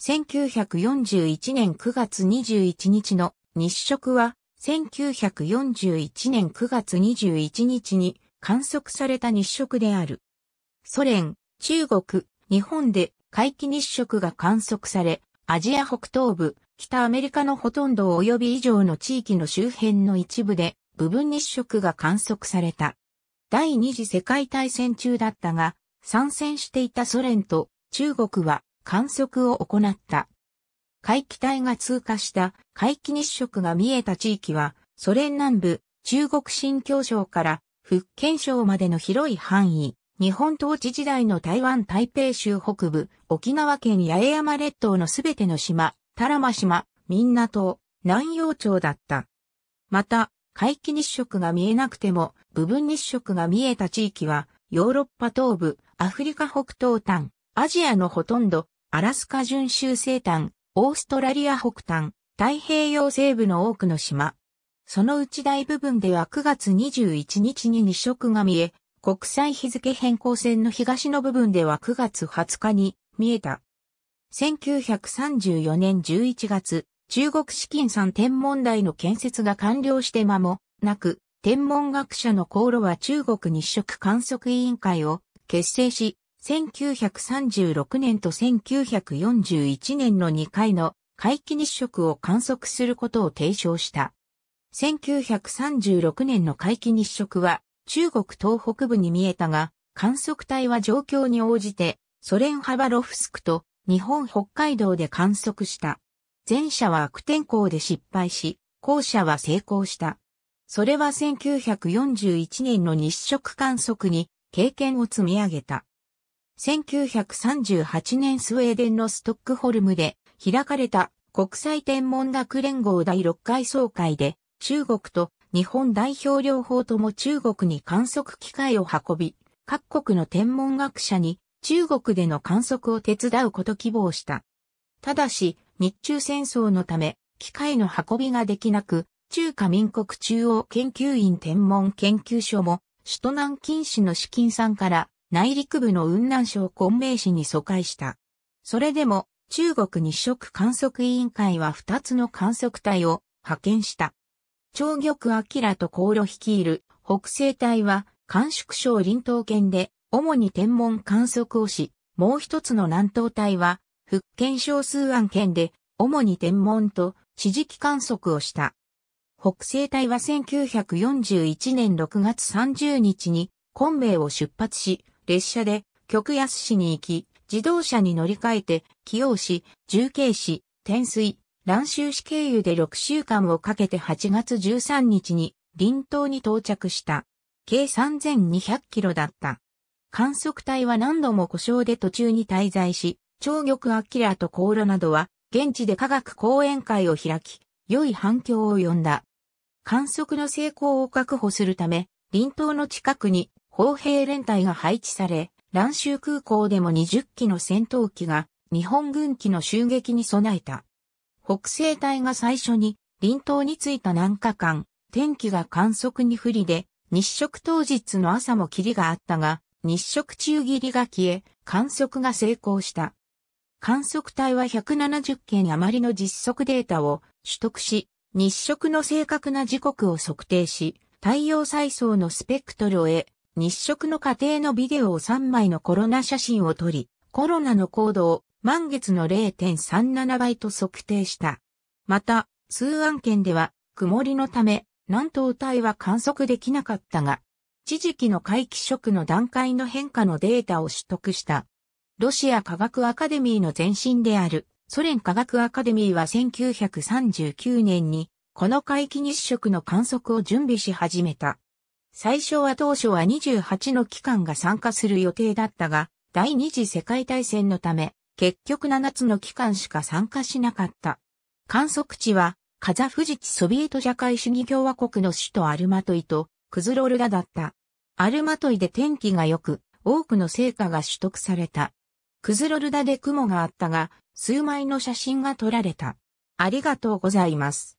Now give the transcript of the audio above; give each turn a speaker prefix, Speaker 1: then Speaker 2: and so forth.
Speaker 1: 1941年9月21日の日食は、1941年9月21日に観測された日食である。ソ連、中国、日本で回帰日食が観測され、アジア北東部、北アメリカのほとんど及び以上の地域の周辺の一部で部分日食が観測された。第二次世界大戦中だったが、参戦していたソ連と中国は観測を行った。海気帯が通過した海気日食が見えた地域は、ソ連南部、中国新疆省から福建省までの広い範囲、日本統治時代の台湾台北州北部、沖縄県八重山列島のすべての島、多良間島、ンナ島、南洋町だった。また、海既日食が見えなくても、部分日食が見えた地域は、ヨーロッパ東部、アフリカ北東端、アジアのほとんど、アラスカ巡州西端、オーストラリア北端、太平洋西部の多くの島。そのうち大部分では9月21日に日食が見え、国際日付変更線の東の部分では9月20日に見えた。1934年11月、中国資金山天文台の建設が完了して間もなく、天文学者の航路は中国日食観測委員会を結成し、1936年と1941年の2回の回帰日食を観測することを提唱した。1936年の回帰日食は中国東北部に見えたが、観測隊は状況に応じてソ連ハバロフスクと日本北海道で観測した。前者は悪天候で失敗し、後者は成功した。それは1941年の日食観測に経験を積み上げた。1938年スウェーデンのストックホルムで開かれた国際天文学連合第6回総会で中国と日本代表両方とも中国に観測機械を運び、各国の天文学者に中国での観測を手伝うこと希望した。ただし、日中戦争のため、機械の運びができなく、中華民国中央研究院天文研究所も、首都南京市の資金さんから内陸部の雲南省昆明市に疎開した。それでも、中国日食観測委員会は2つの観測隊を派遣した。長玉明と航路率いる北西隊は、甘粛省林東県で、主に天文観測をし、もう一つの南東隊は、福建省数安県で、主に天文と地磁気観測をした。北西隊は1941年6月30日に昆明を出発し、列車で極安市に行き、自動車に乗り換えて、起用市、重慶市、天水、蘭州市経由で6週間をかけて8月13日に林島に到着した。計3200キロだった。観測隊は何度も故障で途中に滞在し、長玉明と航路などは現地で科学講演会を開き、良い反響を呼んだ。観測の成功を確保するため、林島の近くに砲兵連隊が配置され、蘭州空港でも20機の戦闘機が日本軍機の襲撃に備えた。北西隊が最初に林島に着いた南下間、天気が観測に不利で、日食当日の朝も霧があったが、日食中霧が消え、観測が成功した。観測隊は170件余りの実測データを取得し、日食の正確な時刻を測定し、太陽再送のスペクトルを得、日食の過程のビデオを3枚のコロナ写真を撮り、コロナの高度を満月の0.37倍と測定した。また、数案件では、曇りのため、南東帯は観測できなかったが、地磁気の回帰食の段階の変化のデータを取得した。ロシア科学アカデミーの前身である、ソ連科学アカデミーは1939年に、この回帰日食の観測を準備し始めた。最初は当初は28の機関が参加する予定だったが、第二次世界大戦のため、結局7つの機関しか参加しなかった。観測地は、カザフジチソビエト社会主義共和国の首都アルマトイと、クズロルダだった。アルマトイで天気が良く、多くの成果が取得された。クズロルダで雲があったが、数枚の写真が撮られた。ありがとうございます。